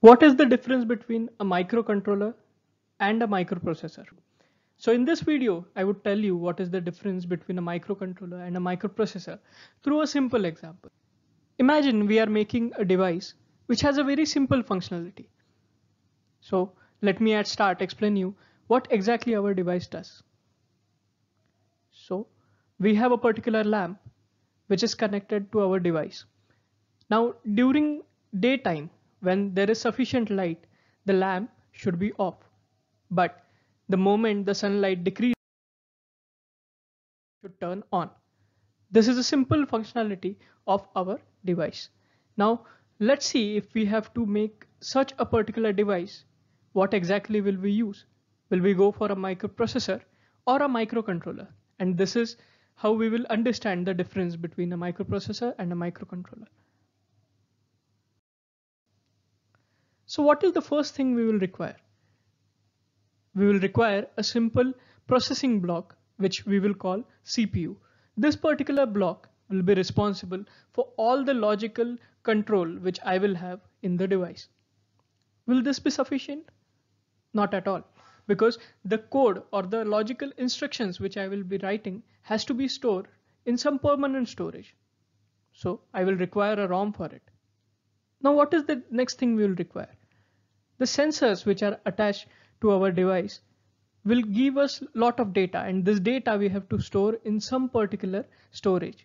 What is the difference between a microcontroller and a microprocessor? So in this video, I would tell you what is the difference between a microcontroller and a microprocessor through a simple example. Imagine we are making a device which has a very simple functionality. So let me at start explain you what exactly our device does. So we have a particular lamp which is connected to our device. Now during daytime, when there is sufficient light, the lamp should be off. But the moment the sunlight decreases, should turn on. This is a simple functionality of our device. Now let's see if we have to make such a particular device, what exactly will we use? Will we go for a microprocessor or a microcontroller? And this is how we will understand the difference between a microprocessor and a microcontroller. So what is the first thing we will require? We will require a simple processing block, which we will call CPU. This particular block will be responsible for all the logical control which I will have in the device. Will this be sufficient? Not at all because the code or the logical instructions which I will be writing has to be stored in some permanent storage. So I will require a ROM for it. Now what is the next thing we will require? The sensors which are attached to our device will give us lot of data and this data we have to store in some particular storage.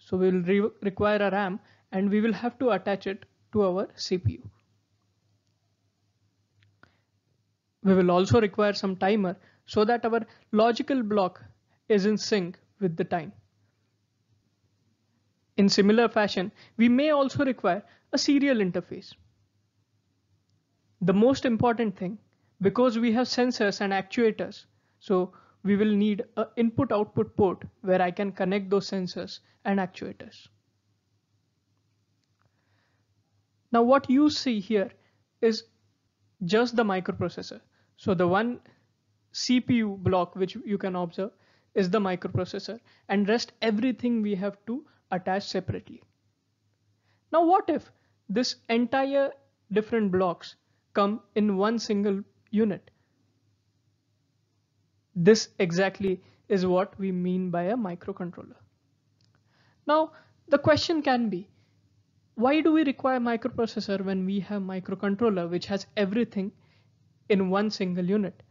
So we will re require a RAM and we will have to attach it to our CPU. We will also require some timer so that our logical block is in sync with the time. In similar fashion, we may also require a serial interface the most important thing because we have sensors and actuators so we will need an input output port where I can connect those sensors and actuators. Now what you see here is just the microprocessor. So the one CPU block which you can observe is the microprocessor and rest everything we have to attach separately. Now what if this entire different blocks come in one single unit. This exactly is what we mean by a microcontroller. Now, the question can be, why do we require microprocessor when we have microcontroller which has everything in one single unit?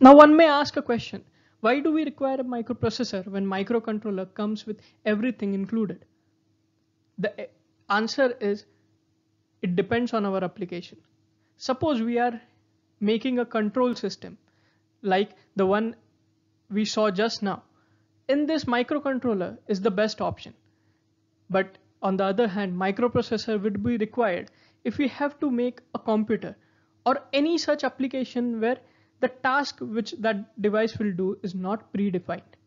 Now one may ask a question, why do we require a microprocessor when microcontroller comes with everything included? The answer is it depends on our application. Suppose we are making a control system like the one we saw just now. In this microcontroller is the best option. But on the other hand, microprocessor would be required if we have to make a computer or any such application where the task which that device will do is not predefined.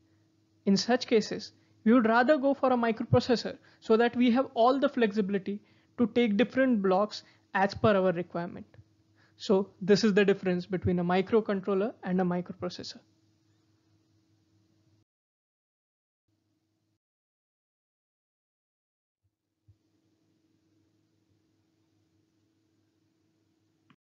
In such cases, we would rather go for a microprocessor so that we have all the flexibility to take different blocks as per our requirement. So this is the difference between a microcontroller and a microprocessor.